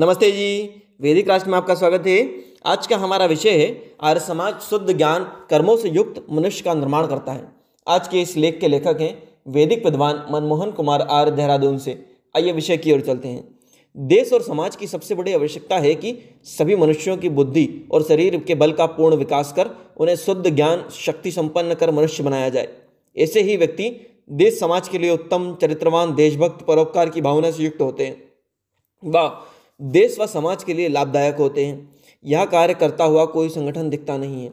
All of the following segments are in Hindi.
नमस्ते जी वैदिक राष्ट्र में आपका स्वागत है आज का हमारा विषय है आर्य समाज शुद्ध ज्ञान कर्मों से युक्त मनुष्य का निर्माण करता है आज के इस लेख के लेखक हैं वैदिक विद्वान मनमोहन कुमार आर्य देहरादून से आइए विषय की ओर चलते हैं देश और समाज की सबसे बड़ी आवश्यकता है कि सभी मनुष्यों की बुद्धि और शरीर के बल का पूर्ण विकास कर उन्हें शुद्ध ज्ञान शक्ति संपन्न कर मनुष्य बनाया जाए ऐसे ही व्यक्ति देश समाज के लिए उत्तम चरित्रवान देशभक्त परोपकार की भावना से युक्त होते हैं वाह देश व समाज के लिए लाभदायक होते हैं यह कार्य करता हुआ कोई संगठन दिखता नहीं है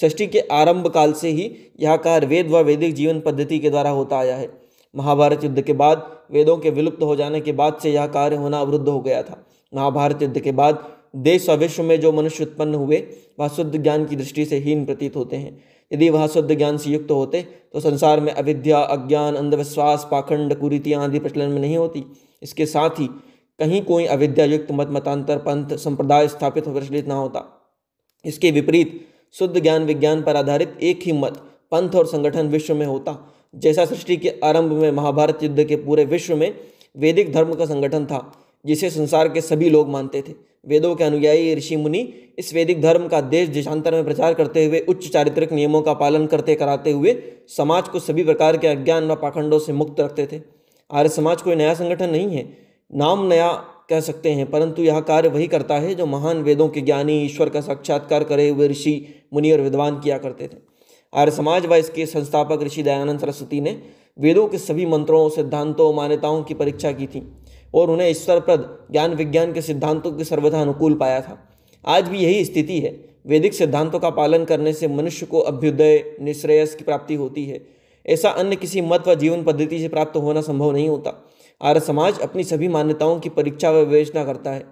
षष्टि के आरंभ काल से ही यह कार्य वेद व वैदिक जीवन पद्धति के द्वारा होता आया है महाभारत युद्ध के बाद वेदों के विलुप्त हो जाने के बाद से यह कार्य होना अवरुद्ध हो गया था महाभारत युद्ध के बाद देश व विश्व में जो मनुष्य उत्पन्न हुए वह शुद्ध ज्ञान की दृष्टि से हीन प्रतीत होते हैं यदि वह शुद्ध ज्ञान से युक्त होते तो संसार में अविद्या अज्ञान अंधविश्वास पाखंड कुरीतियाँ आदि प्रचलन में नहीं होती इसके साथ ही कहीं कोई अविद्यायुक्त मत मतांतर पंथ संप्रदाय स्थापित होकर प्रचलित ना होता इसके विपरीत शुद्ध ज्ञान विज्ञान पर आधारित एक ही मत पंथ और संगठन विश्व में होता जैसा सृष्टि के आरंभ में महाभारत युद्ध के पूरे विश्व में वैदिक धर्म का संगठन था जिसे संसार के सभी लोग मानते थे वेदों के अनुयायी ऋषि मुनि इस वैदिक धर्म का देश देशांतर में प्रचार करते हुए उच्च चारित्रिक नियमों का पालन करते कराते हुए समाज को सभी प्रकार के अज्ञान व पाखंडों से मुक्त रखते थे आर्य समाज कोई नया संगठन नहीं है नाम नया कह सकते हैं परंतु यह कार्य वही करता है जो महान वेदों के ज्ञानी ईश्वर का साक्षात्कार करे हुए ऋषि मुनि और विद्वान किया करते थे आर्य समाज व इसके संस्थापक ऋषि दयानंद सरस्वती ने वेदों के सभी मंत्रों सिद्धांतों मान्यताओं की परीक्षा की थी और उन्हें ईश्वरप्रद ज्ञान विज्ञान के सिद्धांतों के सर्वथा अनुकूल पाया था आज भी यही स्थिति है वैदिक सिद्धांतों का पालन करने से मनुष्य को अभ्युदय निश्रेयस की प्राप्ति होती है ऐसा अन्य किसी मत व जीवन पद्धति से प्राप्त होना संभव नहीं होता आर्य समाज अपनी सभी मान्यताओं की परीक्षा व विवेचना करता है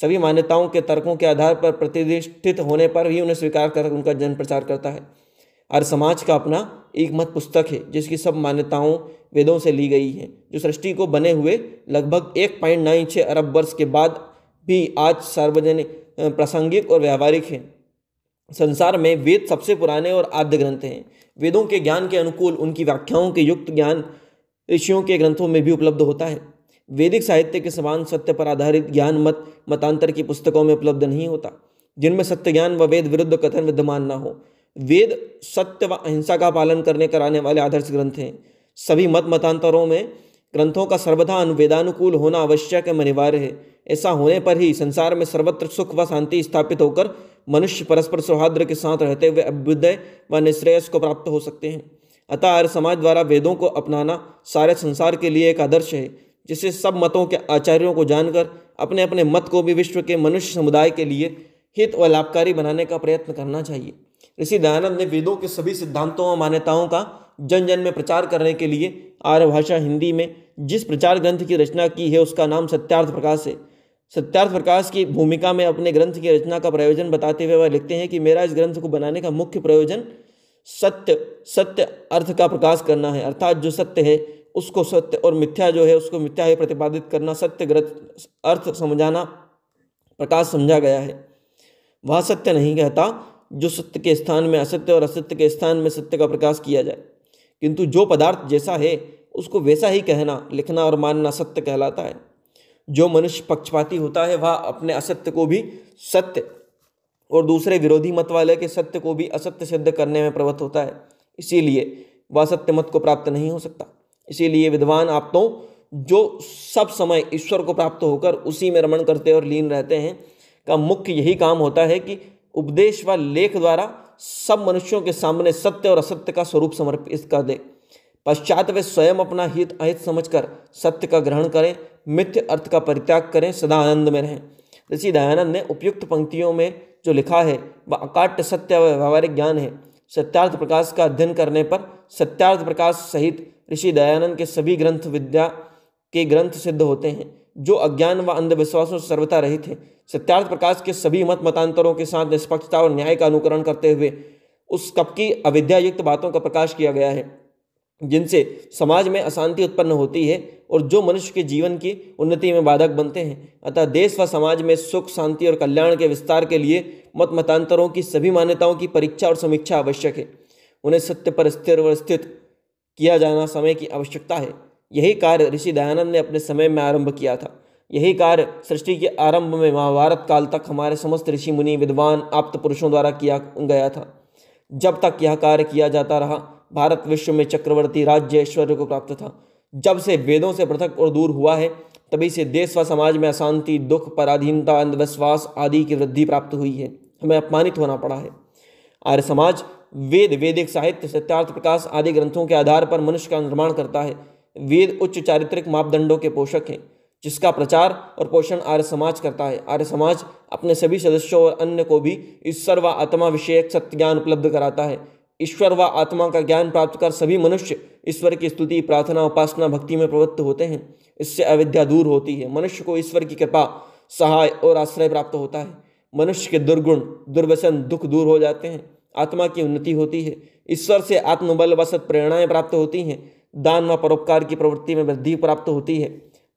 सभी मान्यताओं के तर्कों के आधार पर प्रतिष्ठित होने पर भी उन्हें स्वीकार कर उनका जन प्रचार करता है आर्य समाज का अपना एक मत पुस्तक है जिसकी सब मान्यताओं वेदों से ली गई है जो सृष्टि को बने हुए लगभग एक पॉइंट नाइन छः अरब वर्ष के बाद भी आज सार्वजनिक प्रासंगिक और व्यावहारिक है संसार में वेद सबसे पुराने और आद्य ग्रंथ हैं वेदों के ज्ञान के अनुकूल उनकी व्याख्याओं के युक्त ज्ञान ऋषियों के ग्रंथों में भी उपलब्ध होता है वैदिक साहित्य के समान सत्य पर आधारित ज्ञान मत मतांतर की पुस्तकों में उपलब्ध नहीं होता जिनमें सत्य ज्ञान व वेद विरुद्ध कथन विद्यमान न हो वेद सत्य व अहिंसा का पालन करने कराने वाले आदर्श ग्रंथ हैं सभी मत मतांतरों में ग्रंथों का सर्वथा वेदानुकूल होना आवश्यक एवं अनिवार्य है ऐसा होने पर ही संसार में सर्वत्र सुख व शांति स्थापित होकर मनुष्य परस्पर सौहार्द के साथ रहते हुए अभ्युदय व निश्रेयस को प्राप्त हो सकते हैं अतः आर्य समाज द्वारा वेदों को अपनाना सारे संसार के लिए एक आदर्श है जिसे सब मतों के आचार्यों को जानकर अपने अपने मत को भी विश्व के मनुष्य समुदाय के लिए हित व लाभकारी बनाने का प्रयत्न करना चाहिए ऋषि दयानंद ने वेदों के सभी सिद्धांतों और मान्यताओं का जन जन में प्रचार करने के लिए आर्य भाषा हिंदी में जिस प्रचार ग्रंथ की रचना की है उसका नाम सत्यार्थ प्रकाश है सत्यार्थ प्रकाश की भूमिका में अपने ग्रंथ की रचना का प्रयोजन बताते हुए वह लिखते हैं कि मेरा इस ग्रंथ को बनाने का मुख्य प्रयोजन सत्य सत्य अर्थ का प्रकाश करना है अर्थात जो सत्य है उसको सत्य और मिथ्या जो है उसको मिथ्या है प्रतिपादित करना सत्य ग्रत अर्थ समझाना प्रकाश समझा गया है वह सत्य नहीं कहता जो सत्य के स्थान में असत्य और असत्य के स्थान में सत्य का प्रकाश किया जाए किंतु जो पदार्थ जैसा है उसको वैसा ही कहना लिखना और मानना सत्य कहलाता है जो मनुष्य पक्षपाती होता है वह अपने असत्य को भी सत्य और दूसरे विरोधी मत वाले के सत्य को भी असत्य सिद्ध करने में प्रवृत्त होता है इसीलिए वह सत्य मत को प्राप्त नहीं हो सकता इसीलिए विद्वान आप तो जो सब समय ईश्वर को प्राप्त होकर उसी में रमण करते और लीन रहते हैं का मुख्य यही काम होता है कि उपदेश व लेख द्वारा सब मनुष्यों के सामने सत्य और असत्य का स्वरूप समर्पित कर दे पश्चात वे स्वयं अपना हित अहित समझकर सत्य का ग्रहण करें मिथ्य अर्थ का परित्याग करें सदा आनंद में रहें ऋषि दयानंद ने उपयुक्त पंक्तियों में जो लिखा है वह अकाट्य सत्य व ज्ञान है सत्यार्थ प्रकाश का अध्ययन करने पर सत्यार्थ प्रकाश सहित ऋषि दयानंद के सभी ग्रंथ विद्या के ग्रंथ सिद्ध होते हैं जो अज्ञान व अंधविश्वासों से सर्वथा रहित है सत्यार्थ प्रकाश के सभी मत मतांतरों के साथ निष्पक्षता और न्याय का अनुकरण करते हुए उस कप की अविद्यायुक्त बातों का प्रकाश किया गया है जिनसे समाज में अशांति उत्पन्न होती है और जो मनुष्य के जीवन की उन्नति में बाधक बनते हैं अतः देश व समाज में सुख शांति और कल्याण के विस्तार के लिए मत मतांतरों की सभी मान्यताओं की परीक्षा और समीक्षा आवश्यक है उन्हें सत्य पर स्थिर व स्थित किया जाना समय की आवश्यकता है यही कार्य ऋषि दयानंद ने अपने समय में आरंभ किया था यही कार्य सृष्टि के आरंभ में महाभारत काल तक हमारे समस्त ऋषि मुनि विद्वान आप्त पुरुषों द्वारा किया गया था जब तक यह कार्य किया जाता रहा भारत विश्व में चक्रवर्ती राज्य ऐश्वर्य को प्राप्त था जब से वेदों से पृथक और दूर हुआ है तभी से देश व समाज में अशांति दुख पराधीनता अंधविश्वास आदि की वृद्धि प्राप्त हुई है हमें अपमानित होना पड़ा है आर्य समाज वेद वैदिक साहित्य सत्यार्थ प्रकाश आदि ग्रंथों के आधार पर मनुष्य का निर्माण करता है वेद उच्च चारित्रिक मापदंडों के पोषक हैं जिसका प्रचार और पोषण आर्य समाज करता है आर्य समाज अपने सभी सदस्यों और अन्य को भी ईश्वर व आत्मा विषयक सत्य ज्ञान उपलब्ध कराता है ईश्वर व आत्मा का ज्ञान प्राप्त कर सभी मनुष्य ईश्वर की स्तुति प्रार्थना उपासना भक्ति में प्रवृत्त होते हैं इससे अविद्या दूर होती है मनुष्य को ईश्वर की कृपा सहाय और आश्रय प्राप्त होता है मनुष्य के दुर्गुण दुर्व्यसन दुख दूर हो जाते हैं आत्मा की उन्नति होती है ईश्वर से आत्मबल व प्रेरणाएं प्राप्त होती हैं दान व परोपकार की प्रवृत्ति में वृद्धि प्राप्त होती है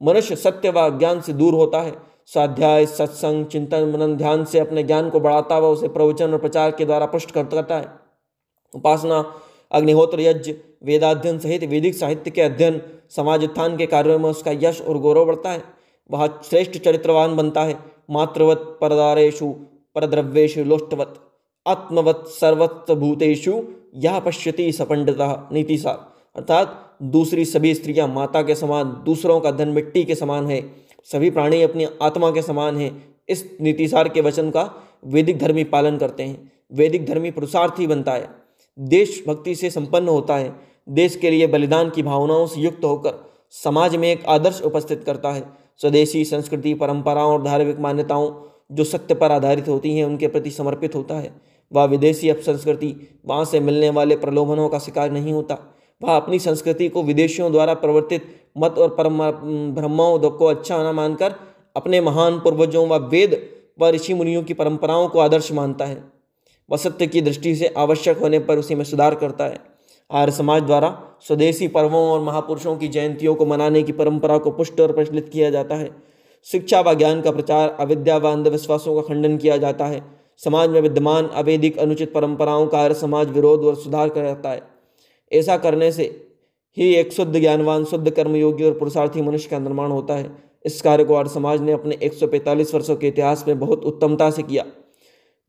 मनुष्य सत्य व ज्ञान से दूर होता है स्वाध्याय सत्संग चिंतन मनन ध्यान से अपने ज्ञान को बढ़ाता व उसे प्रवचन और प्रचार के द्वारा पुष्ट करता है उपासना अग्निहोत्र यज्ञ वेदाध्ययन सहित वैदिक साहित्य के अध्ययन समाज उत्थान के कार्यों में उसका यश और गौरव बढ़ता है वह श्रेष्ठ चरित्रवान बनता है मातृवत परदारेशु परद्रव्येशु लोष्टवत आत्मवत सर्वत्र यह पश्यति सपंडता नीतिसार अर्थात दूसरी सभी स्त्रियां माता के समान दूसरों का धन मिट्टी के समान है सभी प्राणी अपनी आत्मा के समान हैं इस नीतिसार के वचन का वैदिक धर्मी पालन करते हैं वैदिक धर्मी पुरुषार्थी बनता है देशभक्ति से संपन्न होता है देश के लिए बलिदान की भावनाओं से युक्त होकर समाज में एक आदर्श उपस्थित करता है स्वदेशी संस्कृति परंपराओं और धार्मिक मान्यताओं जो सत्य पर आधारित होती हैं उनके प्रति समर्पित होता है वह विदेशी अपसंस्कृति वहाँ से मिलने वाले प्रलोभनों का शिकार नहीं होता वह अपनी संस्कृति को विदेशियों द्वारा प्रवर्तित मत और परम ब्रह्माओं को अच्छा न मानकर अपने महान पूर्वजों व वेद व ऋषि मुनियों की परंपराओं को आदर्श मानता है व सत्य की दृष्टि से आवश्यक होने पर उसी में सुधार करता है आर्य समाज द्वारा स्वदेशी पर्वों और महापुरुषों की जयंतियों को मनाने की परंपरा को पुष्ट और प्रचलित किया जाता है शिक्षा व ज्ञान का प्रचार अविद्या व अंधविश्वासों का खंडन किया जाता है समाज में विद्यमान अवैधिक अनुचित परंपराओं का आर्य समाज विरोध और सुधार करता है ऐसा करने से ही एक शुद्ध ज्ञानवान शुद्ध कर्मयोगी और पुरुषार्थी मनुष्य का निर्माण होता है इस कार्य को आर्य समाज ने अपने 145 वर्षों के इतिहास में बहुत उत्तमता से किया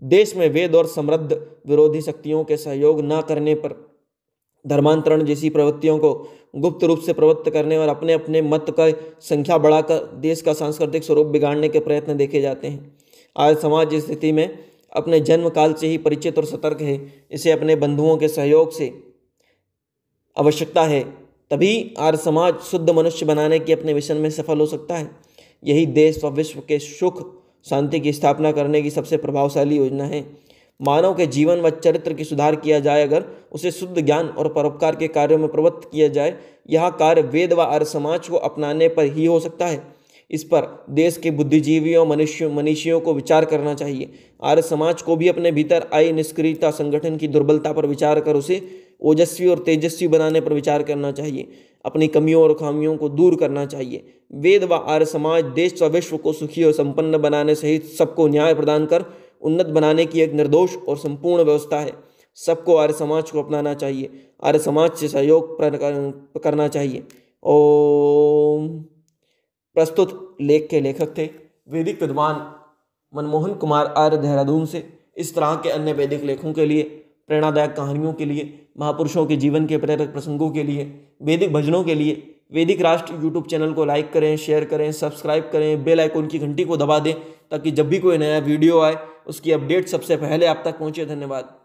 देश में वेद और समृद्ध विरोधी शक्तियों के सहयोग न करने पर धर्मांतरण जैसी प्रवृत्तियों को गुप्त रूप से प्रवृत्त करने और अपने अपने मत का संख्या बढ़ाकर देश का सांस्कृतिक स्वरूप बिगाड़ने के प्रयत्न देखे जाते हैं आज समाज इस स्थिति में अपने जन्म काल से ही परिचित और सतर्क है इसे अपने बंधुओं के सहयोग से आवश्यकता है तभी आर्य समाज शुद्ध मनुष्य बनाने के अपने मिशन में सफल हो सकता है यही देश व विश्व के सुख शांति की स्थापना करने की सबसे प्रभावशाली योजना है मानव के जीवन व चरित्र की सुधार किया जाए अगर उसे शुद्ध ज्ञान और परोपकार के कार्यों में प्रवृत्त किया जाए यह कार्य वेद व आर्य समाज को अपनाने पर ही हो सकता है इस पर देश के बुद्धिजीवियों मनुष्य मनीषियों को विचार करना चाहिए आर्य समाज को भी अपने भीतर आई निष्क्रियता संगठन की दुर्बलता पर विचार कर उसे ओजस्वी और तेजस्वी बनाने पर विचार करना चाहिए अपनी कमियों और खामियों को दूर करना चाहिए वेद व आर्य समाज देश व विश्व को सुखी और संपन्न बनाने सहित सबको न्याय प्रदान कर उन्नत बनाने की एक निर्दोष और संपूर्ण व्यवस्था है सबको आर्य समाज को अपनाना चाहिए आर्य समाज से सहयोग करना चाहिए ओम प्रस्तुत लेख के लेखक थे वैदिक विद्वान मनमोहन कुमार आर्य देहरादून से इस तरह के अन्य वैदिक लेखों के लिए प्रेरणादायक कहानियों के लिए महापुरुषों के जीवन के प्रेरक प्रसंगों के लिए वैदिक भजनों के लिए वैदिक राष्ट्र यूट्यूब चैनल को लाइक करें शेयर करें सब्सक्राइब करें बेल आइकॉन की घंटी को दबा दें ताकि जब भी कोई नया वीडियो आए उसकी अपडेट सबसे पहले आप तक पहुँचे धन्यवाद